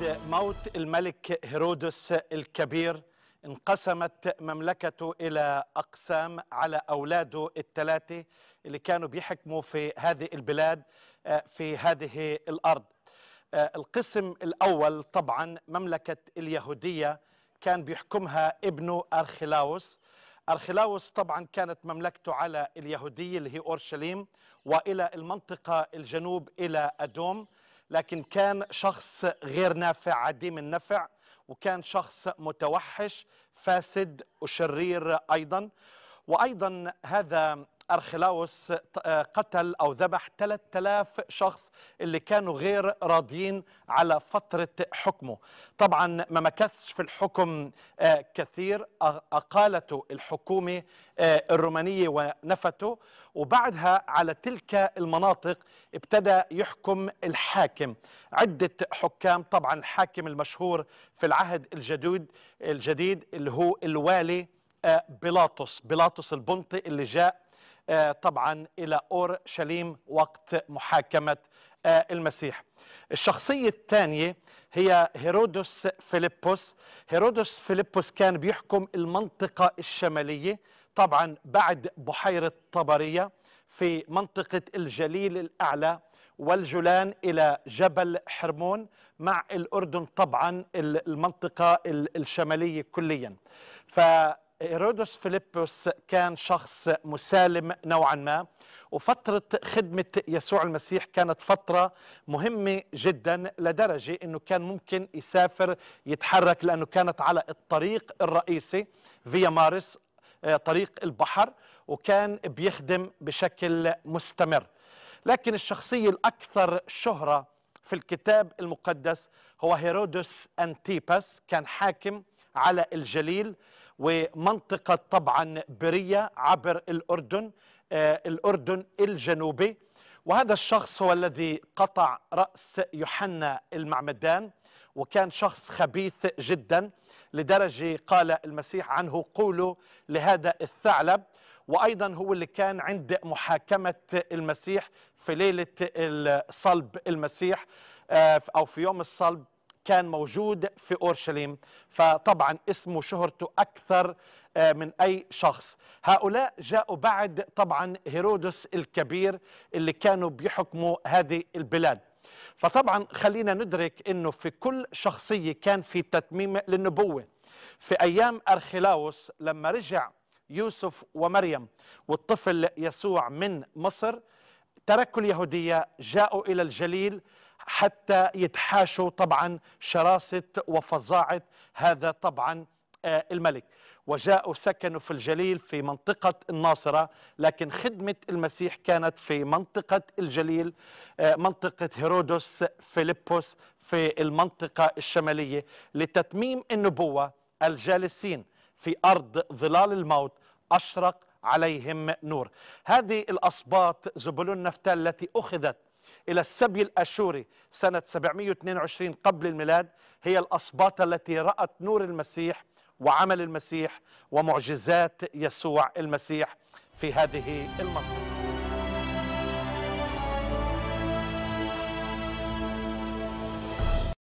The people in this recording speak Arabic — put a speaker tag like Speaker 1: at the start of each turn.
Speaker 1: بعد موت الملك هيرودس الكبير انقسمت مملكته إلى أقسام على أولاده الثلاثة اللي كانوا بيحكموا في هذه البلاد آه، في هذه الأرض آه، القسم الأول طبعا مملكة اليهودية كان بيحكمها ابنه أرخلاوس أرخلاوس طبعا كانت مملكته على اليهودية اللي هي أورشليم وإلى المنطقة الجنوب إلى أدوم لكن كان شخص غير نافع عديم النفع وكان شخص متوحش فاسد وشرير أيضا وأيضا هذا أرخلاوس آه، قتل أو ذبح 3000 شخص اللي كانوا غير راضيين على فترة حكمه طبعا ما مكثش في الحكم آه، كثير أقالته الحكومة آه، الرومانية ونفته وبعدها على تلك المناطق ابتدى يحكم الحاكم عدة حكام طبعا الحاكم المشهور في العهد الجديد الجديد اللي هو الوالي بيلاطس بيلاطس البنطي اللي جاء آه، طبعا إلى أورشليم وقت محاكمة آه، المسيح الشخصية الثانية هي هيرودس فيلبس هيرودس فيلبس كان بيحكم المنطقة الشمالية طبعا بعد بحيرة طبرية في منطقة الجليل الأعلى والجولان إلى جبل حرمون مع الأردن طبعا المنطقة الشمالية كليا ف هيرودوس فيليبوس كان شخص مسالم نوعا ما وفترة خدمة يسوع المسيح كانت فترة مهمة جدا لدرجة أنه كان ممكن يسافر يتحرك لأنه كانت على الطريق الرئيسي فيا مارس آه، طريق البحر وكان بيخدم بشكل مستمر لكن الشخصية الأكثر شهرة في الكتاب المقدس هو هيرودس أنتيباس كان حاكم على الجليل ومنطقة طبعا برية عبر الأردن آه، الأردن الجنوبي وهذا الشخص هو الذي قطع رأس يوحنا المعمدان وكان شخص خبيث جدا لدرجة قال المسيح عنه قولوا لهذا الثعلب وأيضا هو اللي كان عند محاكمة المسيح في ليلة صلب المسيح آه، أو في يوم الصلب كان موجود في أورشليم فطبعا اسمه شهرته أكثر آه، من أي شخص هؤلاء جاءوا بعد طبعا هيرودس الكبير اللي كانوا بيحكموا هذه البلاد فطبعا خلينا ندرك أنه في كل شخصية كان في تتميم للنبوة في أيام أرخلاوس لما رجع يوسف ومريم والطفل يسوع من مصر تركوا اليهودية جاءوا إلى الجليل حتى يتحاشوا طبعا شراسة وفظاعة هذا طبعا آه، الملك وجاءوا سكنوا في الجليل في منطقة الناصرة لكن خدمة المسيح كانت في منطقة الجليل آه، منطقة هيرودس فيلبس في المنطقة الشمالية لتتميم النبوة الجالسين في أرض ظلال الموت أشرق عليهم نور هذه الأصباط زبلون نفتال التي أخذت إلى السبي الأشوري سنة 722 قبل الميلاد هي الأصباط التي رأت نور المسيح وعمل المسيح ومعجزات يسوع المسيح في هذه المنطقة